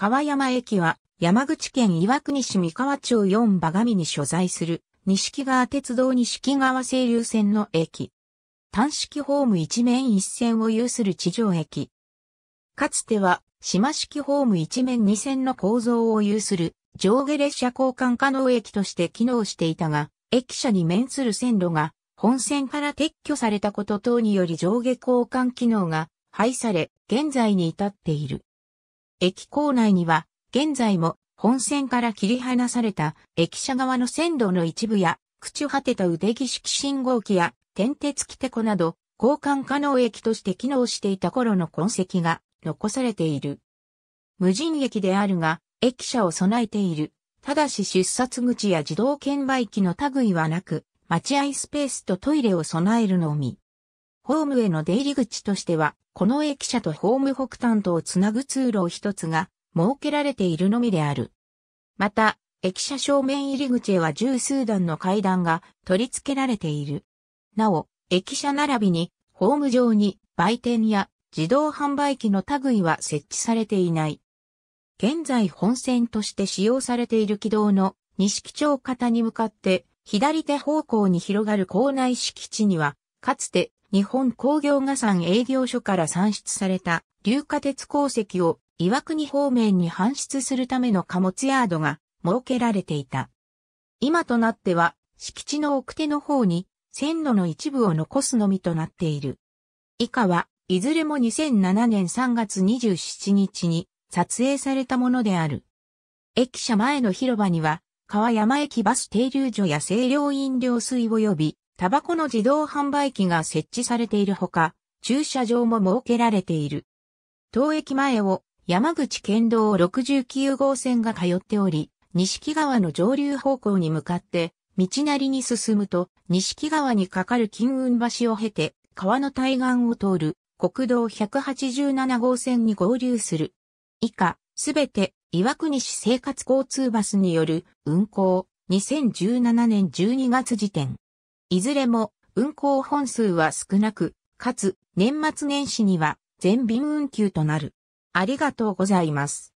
川山駅は山口県岩国市三河町4馬上に所在する錦川鉄道木川清流線の駅。単式ホーム一面一線を有する地上駅。かつては島式ホーム一面二線の構造を有する上下列車交換可能駅として機能していたが、駅舎に面する線路が本線から撤去されたこと等により上下交換機能が廃され、現在に至っている。駅構内には、現在も本線から切り離された駅舎側の線路の一部や、朽ち果てた腕木式信号機や、点鉄機テコなど、交換可能駅として機能していた頃の痕跡が残されている。無人駅であるが、駅舎を備えている。ただし出札口や自動券売機の類はなく、待合スペースとトイレを備えるのみ。ホームへの出入り口としては、この駅舎とホーム北端とをつなぐ通路一つが設けられているのみである。また、駅舎正面入り口へは十数段の階段が取り付けられている。なお、駅舎並びに、ホーム上に売店や自動販売機の類は設置されていない。現在本線として使用されている軌道の西基町方に向かって左手方向に広がる校内敷地にはかつて日本工業画産営業所から産出された硫化鉄鉱石を岩国方面に搬出するための貨物ヤードが設けられていた。今となっては敷地の奥手の方に線路の一部を残すのみとなっている。以下はいずれも2007年3月27日に撮影されたものである。駅舎前の広場には川山駅バス停留所や清涼飲料水及びタバコの自動販売機が設置されているほか、駐車場も設けられている。当駅前を山口県道69号線が通っており、西木川の上流方向に向かって、道なりに進むと、西木川に架かる金運橋を経て、川の対岸を通る国道187号線に合流する。以下、すべて岩国市生活交通バスによる運行2017年12月時点。いずれも運行本数は少なく、かつ年末年始には全便運休となる。ありがとうございます。